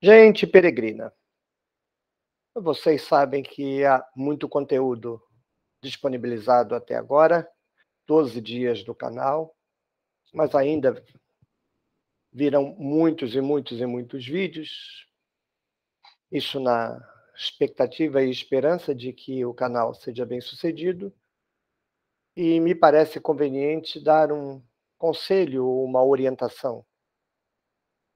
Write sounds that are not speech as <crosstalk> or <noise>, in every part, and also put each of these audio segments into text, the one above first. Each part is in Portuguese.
Gente peregrina, vocês sabem que há muito conteúdo disponibilizado até agora, 12 dias do canal, mas ainda viram muitos e muitos e muitos vídeos. Isso na expectativa e esperança de que o canal seja bem sucedido. E me parece conveniente dar um conselho, uma orientação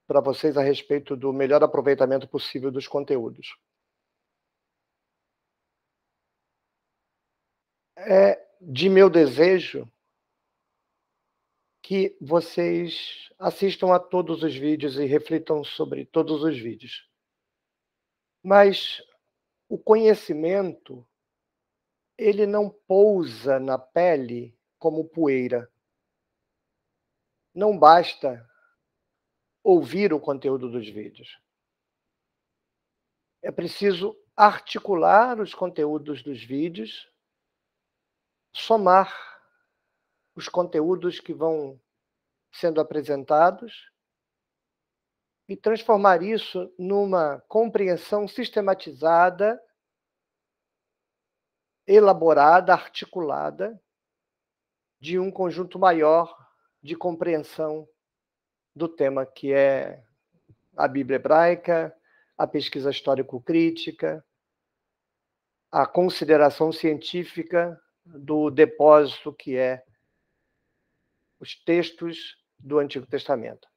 para vocês a respeito do melhor aproveitamento possível dos conteúdos. É de meu desejo que vocês assistam a todos os vídeos e reflitam sobre todos os vídeos. Mas o conhecimento ele não pousa na pele como poeira não basta ouvir o conteúdo dos vídeos. É preciso articular os conteúdos dos vídeos, somar os conteúdos que vão sendo apresentados e transformar isso numa compreensão sistematizada, elaborada, articulada de um conjunto maior de compreensão do tema que é a Bíblia hebraica, a pesquisa histórico-crítica, a consideração científica do depósito que é os textos do Antigo Testamento.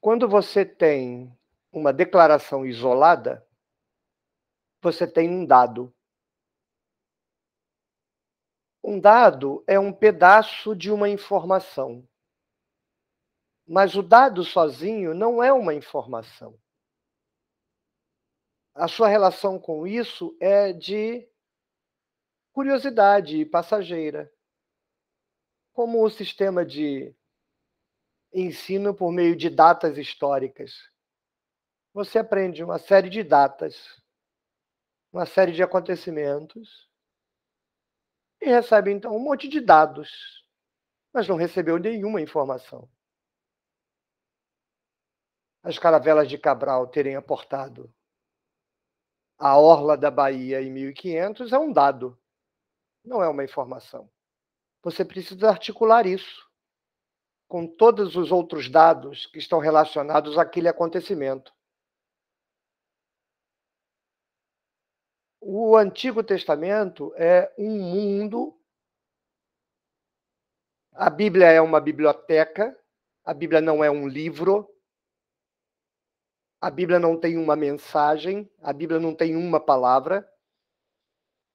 Quando você tem uma declaração isolada, você tem um dado. Um dado é um pedaço de uma informação. Mas o dado sozinho não é uma informação. A sua relação com isso é de curiosidade passageira. Como o sistema de ensino por meio de datas históricas. Você aprende uma série de datas, uma série de acontecimentos e recebe então um monte de dados, mas não recebeu nenhuma informação. As caravelas de Cabral terem aportado a orla da Bahia em 1500 é um dado, não é uma informação. Você precisa articular isso com todos os outros dados que estão relacionados àquele acontecimento. o Antigo Testamento é um mundo. A Bíblia é uma biblioteca, a Bíblia não é um livro. A Bíblia não tem uma mensagem, a Bíblia não tem uma palavra.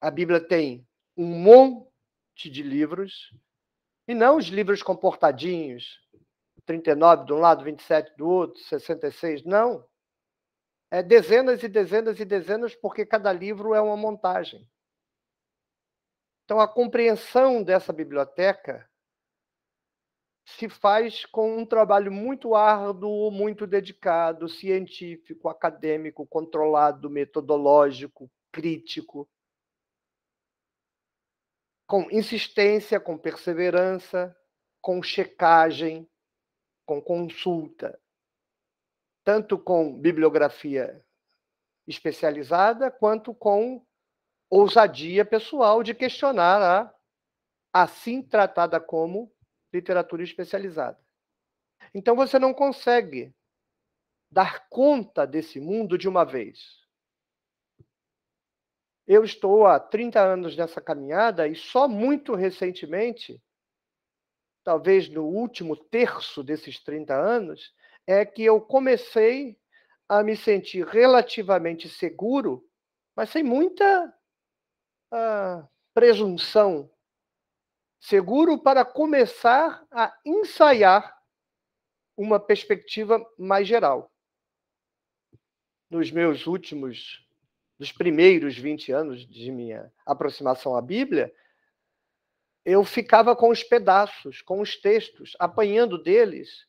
A Bíblia tem um monte de livros, e não os livros comportadinhos, 39 de um lado, 27 do outro, 66, não é, dezenas e dezenas e dezenas, porque cada livro é uma montagem. Então, a compreensão dessa biblioteca se faz com um trabalho muito árduo, muito dedicado, científico, acadêmico, controlado, metodológico, crítico, com insistência, com perseverança, com checagem, com consulta tanto com bibliografia especializada, quanto com ousadia pessoal de questionar a assim tratada como literatura especializada. Então você não consegue dar conta desse mundo de uma vez. Eu estou há 30 anos nessa caminhada e só muito recentemente, talvez no último terço desses 30 anos, é que eu comecei a me sentir relativamente seguro, mas sem muita ah, presunção. Seguro para começar a ensaiar uma perspectiva mais geral. Nos meus últimos, nos primeiros 20 anos de minha aproximação à Bíblia, eu ficava com os pedaços, com os textos, apanhando deles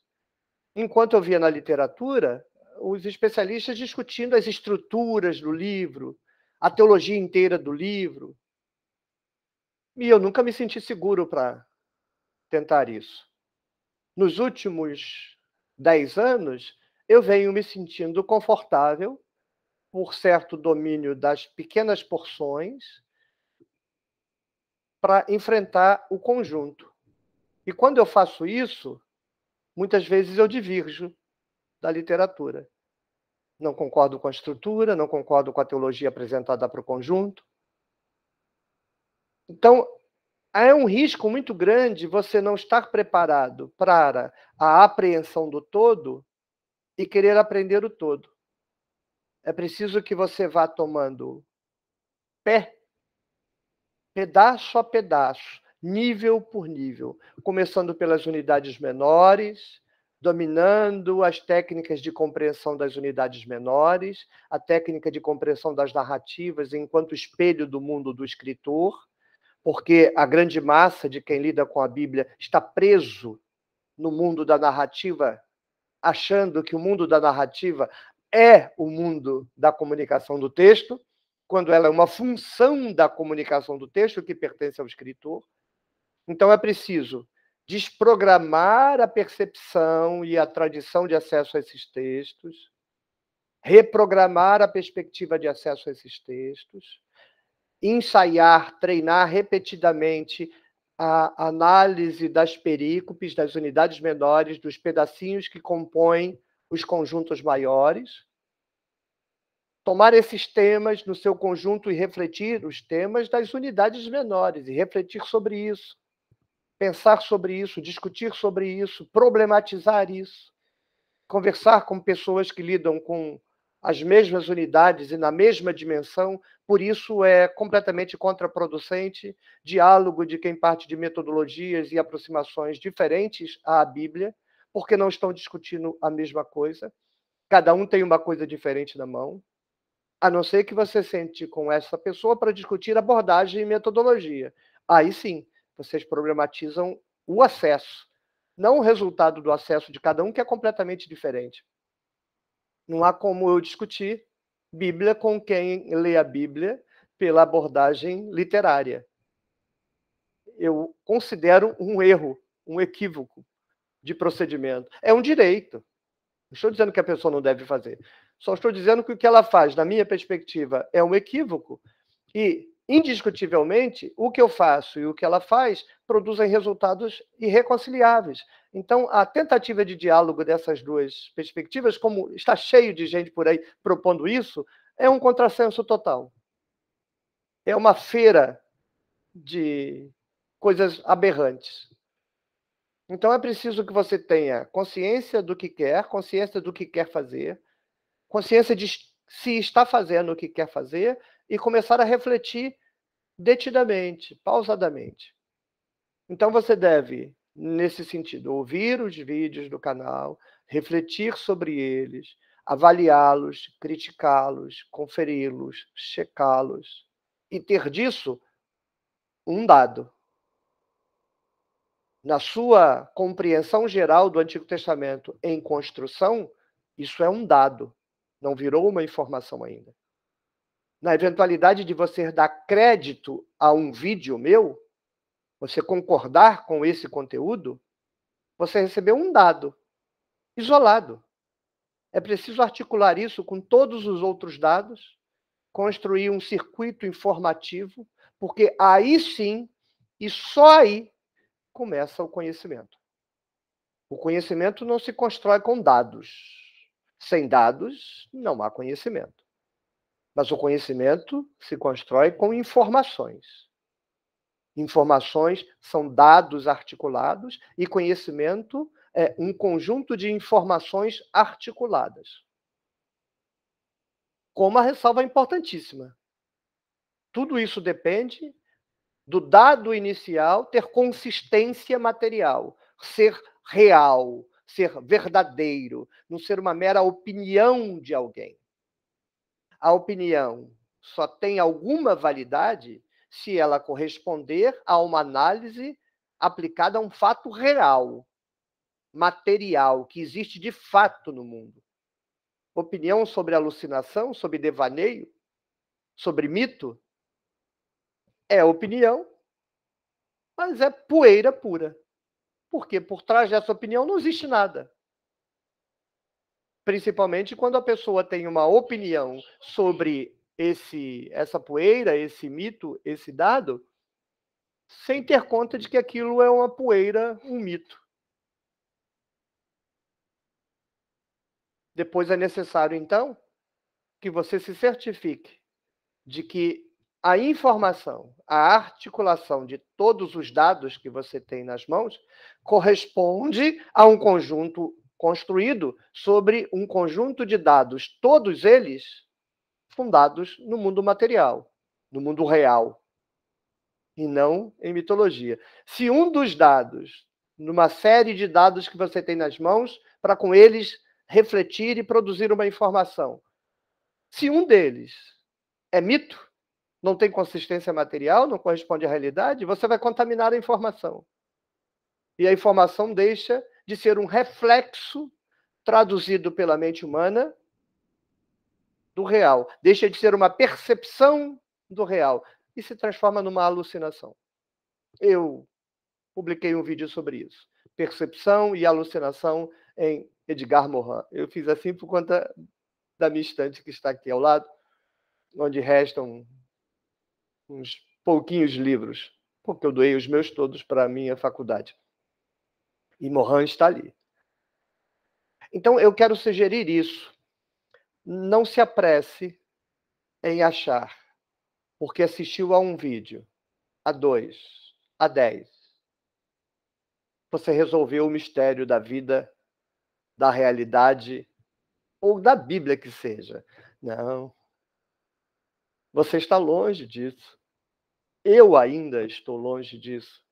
enquanto eu via na literatura os especialistas discutindo as estruturas do livro, a teologia inteira do livro. E eu nunca me senti seguro para tentar isso. Nos últimos dez anos, eu venho me sentindo confortável por certo domínio das pequenas porções para enfrentar o conjunto. E quando eu faço isso, muitas vezes eu divirjo da literatura. Não concordo com a estrutura, não concordo com a teologia apresentada para o conjunto. Então, é um risco muito grande você não estar preparado para a apreensão do todo e querer aprender o todo. É preciso que você vá tomando pé, pedaço a pedaço, nível por nível, começando pelas unidades menores, dominando as técnicas de compreensão das unidades menores, a técnica de compreensão das narrativas enquanto espelho do mundo do escritor, porque a grande massa de quem lida com a Bíblia está preso no mundo da narrativa, achando que o mundo da narrativa é o mundo da comunicação do texto, quando ela é uma função da comunicação do texto que pertence ao escritor. Então é preciso desprogramar a percepção e a tradição de acesso a esses textos, reprogramar a perspectiva de acesso a esses textos, ensaiar, treinar repetidamente a análise das perícopes, das unidades menores, dos pedacinhos que compõem os conjuntos maiores, tomar esses temas no seu conjunto e refletir os temas das unidades menores e refletir sobre isso pensar sobre isso, discutir sobre isso, problematizar isso, conversar com pessoas que lidam com as mesmas unidades e na mesma dimensão, por isso é completamente contraproducente diálogo de quem parte de metodologias e aproximações diferentes à Bíblia, porque não estão discutindo a mesma coisa. Cada um tem uma coisa diferente na mão, a não ser que você sente com essa pessoa para discutir abordagem e metodologia. Aí sim, vocês problematizam o acesso, não o resultado do acesso de cada um, que é completamente diferente. Não há como eu discutir Bíblia com quem lê a Bíblia pela abordagem literária. Eu considero um erro, um equívoco de procedimento. É um direito. Não estou dizendo que a pessoa não deve fazer. Só estou dizendo que o que ela faz, na minha perspectiva, é um equívoco. E indiscutivelmente, o que eu faço e o que ela faz produzem resultados irreconciliáveis. Então, a tentativa de diálogo dessas duas perspectivas, como está cheio de gente por aí propondo isso, é um contrassenso total. É uma feira de coisas aberrantes. Então, é preciso que você tenha consciência do que quer, consciência do que quer fazer, consciência de se está fazendo o que quer fazer e começar a refletir detidamente, pausadamente. Então você deve, nesse sentido, ouvir os vídeos do canal, refletir sobre eles, avaliá-los, criticá-los, conferi-los, checá-los e ter disso um dado. Na sua compreensão geral do Antigo Testamento em construção, isso é um dado, não virou uma informação ainda na eventualidade de você dar crédito a um vídeo meu, você concordar com esse conteúdo, você recebeu um dado isolado. É preciso articular isso com todos os outros dados, construir um circuito informativo, porque aí sim, e só aí, começa o conhecimento. O conhecimento não se constrói com dados. Sem dados, não há conhecimento. Mas o conhecimento se constrói com informações. Informações são dados articulados e conhecimento é um conjunto de informações articuladas. Com uma ressalva importantíssima. Tudo isso depende do dado inicial ter consistência material, ser real, ser verdadeiro, não ser uma mera opinião de alguém a opinião só tem alguma validade se ela corresponder a uma análise aplicada a um fato real, material, que existe de fato no mundo. Opinião sobre alucinação, sobre devaneio, sobre mito, é opinião, mas é poeira pura. Porque por trás dessa opinião não existe nada principalmente quando a pessoa tem uma opinião sobre esse essa poeira, esse mito, esse dado, sem ter conta de que aquilo é uma poeira, um mito. Depois é necessário então que você se certifique de que a informação, a articulação de todos os dados que você tem nas mãos corresponde a um conjunto construído sobre um conjunto de dados, todos eles fundados no mundo material, no mundo real, e não em mitologia. Se um dos dados, numa série de dados que você tem nas mãos, para com eles refletir e produzir uma informação, se um deles é mito, não tem consistência material, não corresponde à realidade, você vai contaminar a informação. E a informação deixa de ser um reflexo traduzido pela mente humana do real. Deixa de ser uma percepção do real e se transforma numa alucinação. Eu publiquei um vídeo sobre isso. Percepção e alucinação em Edgar Morin. Eu fiz assim por conta da minha estante que está aqui ao lado, onde restam uns pouquinhos livros, porque eu doei os meus todos para a minha faculdade. E Mohan está ali. Então, eu quero sugerir isso. Não se apresse em achar, porque assistiu a um vídeo, a dois, a dez. Você resolveu o mistério da vida, da realidade, ou da Bíblia que seja. Não. Você está longe disso. Eu ainda estou longe disso.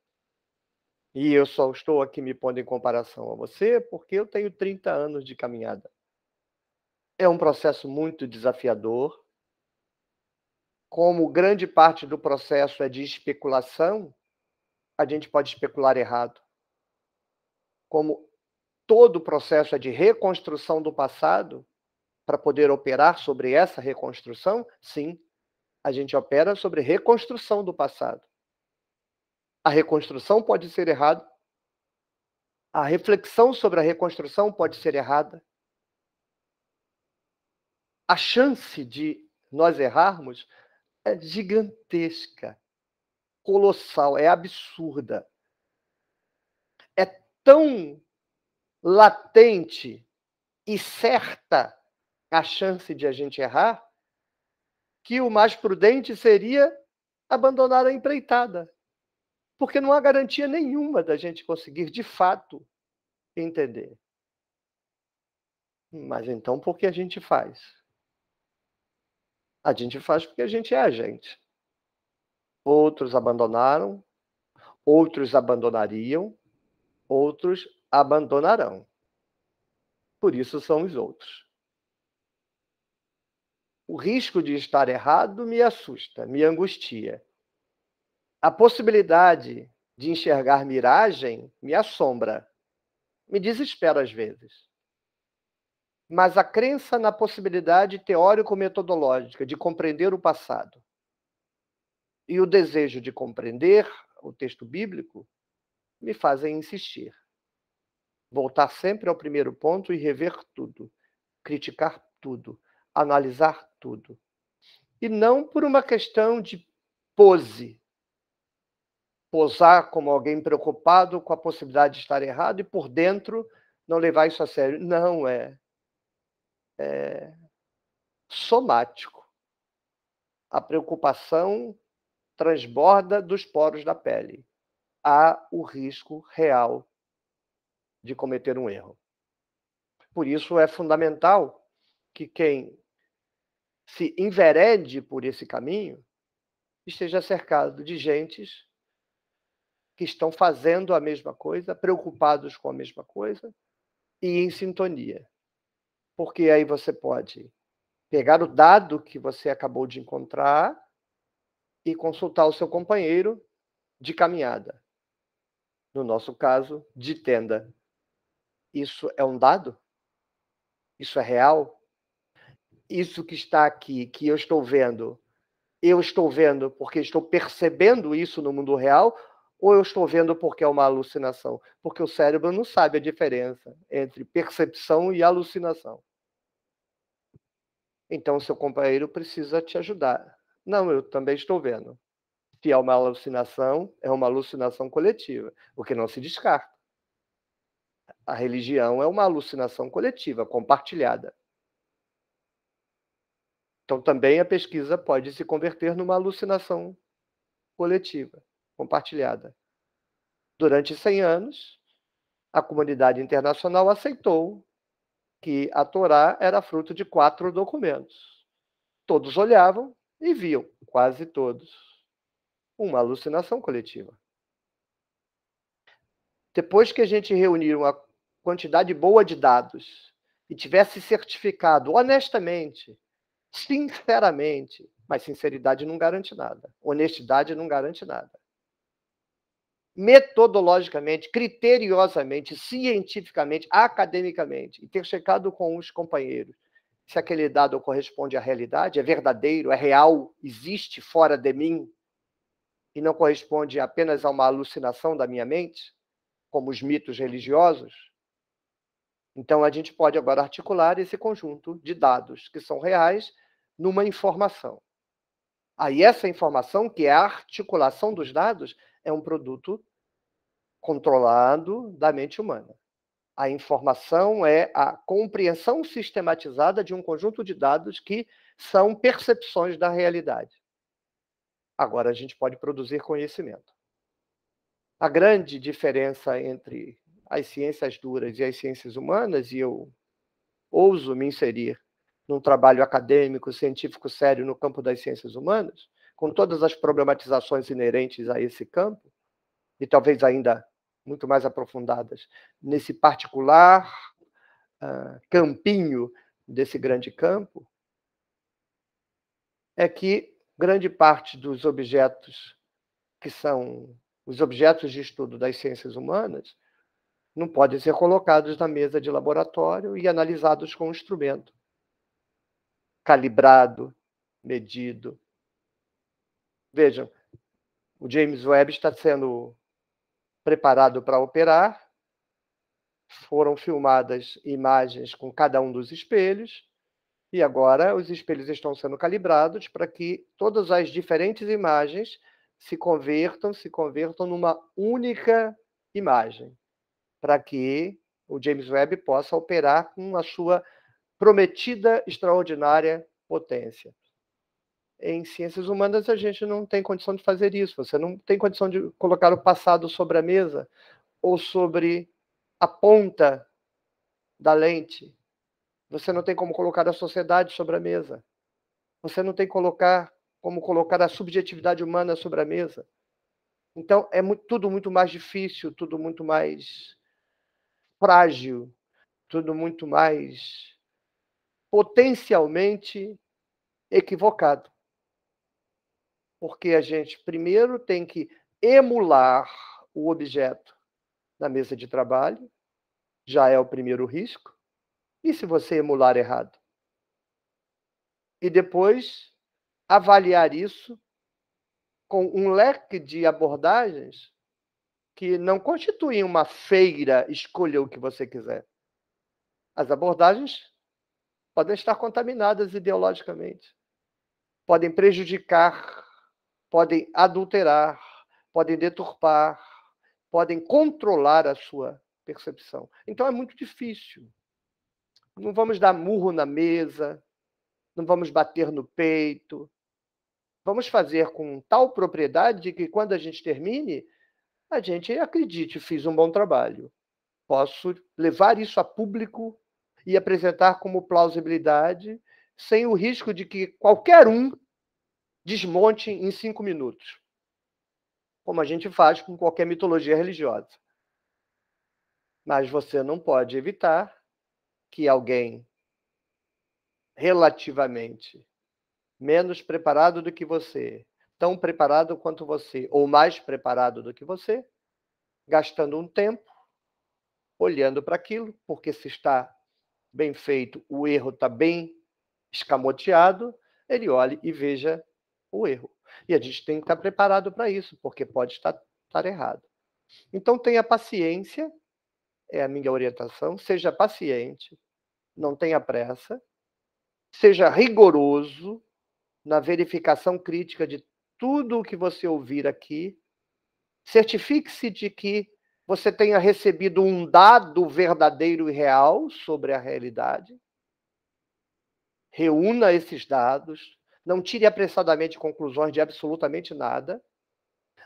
E eu só estou aqui me pondo em comparação a você porque eu tenho 30 anos de caminhada. É um processo muito desafiador. Como grande parte do processo é de especulação, a gente pode especular errado. Como todo o processo é de reconstrução do passado, para poder operar sobre essa reconstrução, sim, a gente opera sobre reconstrução do passado a reconstrução pode ser errada, a reflexão sobre a reconstrução pode ser errada, a chance de nós errarmos é gigantesca, colossal, é absurda. É tão latente e certa a chance de a gente errar que o mais prudente seria abandonar a empreitada porque não há garantia nenhuma da gente conseguir, de fato, entender. Mas então, por que a gente faz? A gente faz porque a gente é a gente. Outros abandonaram, outros abandonariam, outros abandonarão. Por isso são os outros. O risco de estar errado me assusta, me angustia a possibilidade de enxergar miragem me assombra, me desespera às vezes. Mas a crença na possibilidade teórico-metodológica de compreender o passado e o desejo de compreender o texto bíblico me fazem insistir. Voltar sempre ao primeiro ponto e rever tudo, criticar tudo, analisar tudo. E não por uma questão de pose, posar como alguém preocupado com a possibilidade de estar errado e por dentro não levar isso a sério. Não, é, é somático. A preocupação transborda dos poros da pele. Há o risco real de cometer um erro. Por isso é fundamental que quem se enverede por esse caminho esteja cercado de gentes que estão fazendo a mesma coisa, preocupados com a mesma coisa e em sintonia. Porque aí você pode pegar o dado que você acabou de encontrar e consultar o seu companheiro de caminhada. No nosso caso, de tenda. Isso é um dado? Isso é real? Isso que está aqui, que eu estou vendo, eu estou vendo porque estou percebendo isso no mundo real ou eu estou vendo porque é uma alucinação? Porque o cérebro não sabe a diferença entre percepção e alucinação. Então, seu companheiro precisa te ajudar. Não, eu também estou vendo. Se é uma alucinação, é uma alucinação coletiva, o que não se descarta. A religião é uma alucinação coletiva, compartilhada. Então, também a pesquisa pode se converter numa alucinação coletiva compartilhada. Durante 100 anos, a comunidade internacional aceitou que a Torá era fruto de quatro documentos. Todos olhavam e viam, quase todos, uma alucinação coletiva. Depois que a gente reunir uma quantidade boa de dados e tivesse certificado honestamente, sinceramente, mas sinceridade não garante nada, honestidade não garante nada metodologicamente, criteriosamente, cientificamente, academicamente, e ter checado com os companheiros se aquele dado corresponde à realidade, é verdadeiro, é real, existe fora de mim, e não corresponde apenas a uma alucinação da minha mente, como os mitos religiosos. Então, a gente pode agora articular esse conjunto de dados que são reais numa informação. Aí, essa informação, que é a articulação dos dados, é um produto controlado da mente humana. A informação é a compreensão sistematizada de um conjunto de dados que são percepções da realidade. Agora a gente pode produzir conhecimento. A grande diferença entre as ciências duras e as ciências humanas, e eu ouso me inserir num trabalho acadêmico, científico sério no campo das ciências humanas, com todas as problematizações inerentes a esse campo, e talvez ainda muito mais aprofundadas, nesse particular uh, campinho desse grande campo, é que grande parte dos objetos que são os objetos de estudo das ciências humanas não podem ser colocados na mesa de laboratório e analisados com um instrumento calibrado, medido, Vejam, o James Webb está sendo preparado para operar, foram filmadas imagens com cada um dos espelhos, e agora os espelhos estão sendo calibrados para que todas as diferentes imagens se convertam, se convertam numa única imagem, para que o James Webb possa operar com a sua prometida extraordinária potência em ciências humanas a gente não tem condição de fazer isso. Você não tem condição de colocar o passado sobre a mesa ou sobre a ponta da lente. Você não tem como colocar a sociedade sobre a mesa. Você não tem colocar como colocar a subjetividade humana sobre a mesa. Então é muito, tudo muito mais difícil, tudo muito mais frágil, tudo muito mais potencialmente equivocado porque a gente primeiro tem que emular o objeto na mesa de trabalho, já é o primeiro risco. E se você emular errado? E depois avaliar isso com um leque de abordagens que não constituem uma feira, escolha o que você quiser. As abordagens podem estar contaminadas ideologicamente, podem prejudicar podem adulterar, podem deturpar, podem controlar a sua percepção. Então é muito difícil. Não vamos dar murro na mesa, não vamos bater no peito. Vamos fazer com tal propriedade que quando a gente termine, a gente acredite, fiz um bom trabalho. Posso levar isso a público e apresentar como plausibilidade, sem o risco de que qualquer um desmonte em cinco minutos, como a gente faz com qualquer mitologia religiosa. Mas você não pode evitar que alguém relativamente menos preparado do que você, tão preparado quanto você, ou mais preparado do que você, gastando um tempo olhando para aquilo, porque se está bem feito, o erro está bem escamoteado, ele olhe e veja o erro. E a gente tem que estar tá preparado para isso, porque pode estar, estar errado. Então tenha paciência, é a minha orientação, seja paciente, não tenha pressa, seja rigoroso na verificação crítica de tudo o que você ouvir aqui. Certifique-se de que você tenha recebido um dado verdadeiro e real sobre a realidade. Reúna esses dados, não tire apressadamente conclusões de absolutamente nada,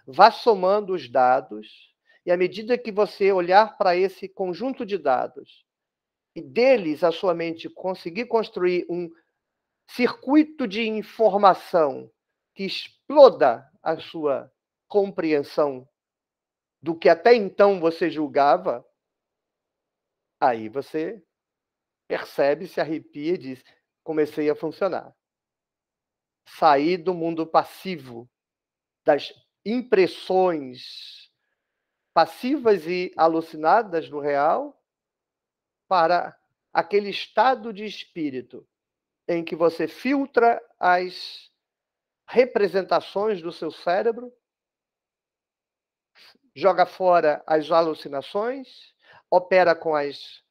vá somando os dados, e à medida que você olhar para esse conjunto de dados e deles a sua mente conseguir construir um circuito de informação que exploda a sua compreensão do que até então você julgava, aí você percebe, se arrepia e diz: comecei a funcionar sair do mundo passivo, das impressões passivas e alucinadas do real, para aquele estado de espírito em que você filtra as representações do seu cérebro, joga fora as alucinações, opera com as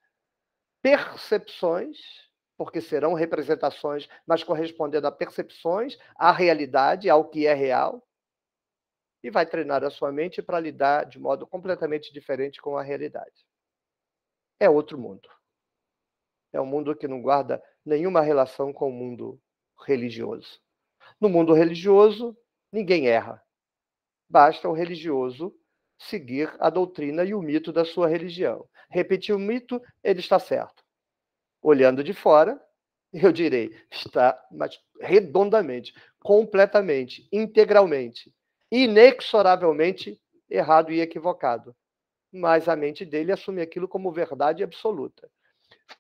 percepções porque serão representações, mas correspondendo a percepções, à realidade, ao que é real, e vai treinar a sua mente para lidar de modo completamente diferente com a realidade. É outro mundo. É um mundo que não guarda nenhuma relação com o mundo religioso. No mundo religioso, ninguém erra. Basta o religioso seguir a doutrina e o mito da sua religião. Repetir o mito, ele está certo. Olhando de fora, <laughs> eu direi, está mas redondamente, completamente, integralmente, inexoravelmente errado e equivocado. Mas a mente dele assume aquilo como verdade absoluta.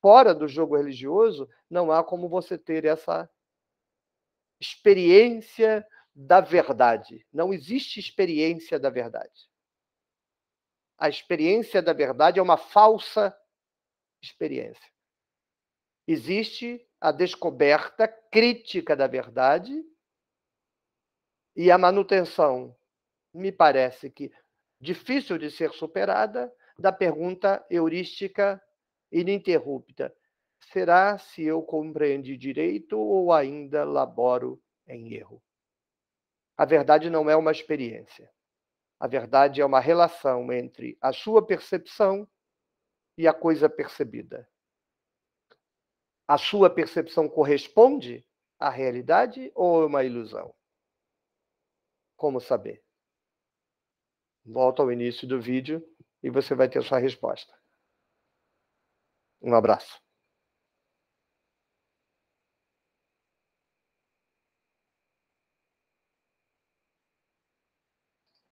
Fora do jogo religioso, não há como você ter essa experiência da verdade. Não existe experiência da verdade. A experiência da verdade é uma falsa experiência. Existe a descoberta crítica da verdade e a manutenção, me parece que difícil de ser superada, da pergunta heurística ininterrupta: será se eu compreendi direito ou ainda laboro em erro? A verdade não é uma experiência. A verdade é uma relação entre a sua percepção e a coisa percebida a sua percepção corresponde à realidade ou é uma ilusão? Como saber? Volta ao início do vídeo e você vai ter a sua resposta. Um abraço.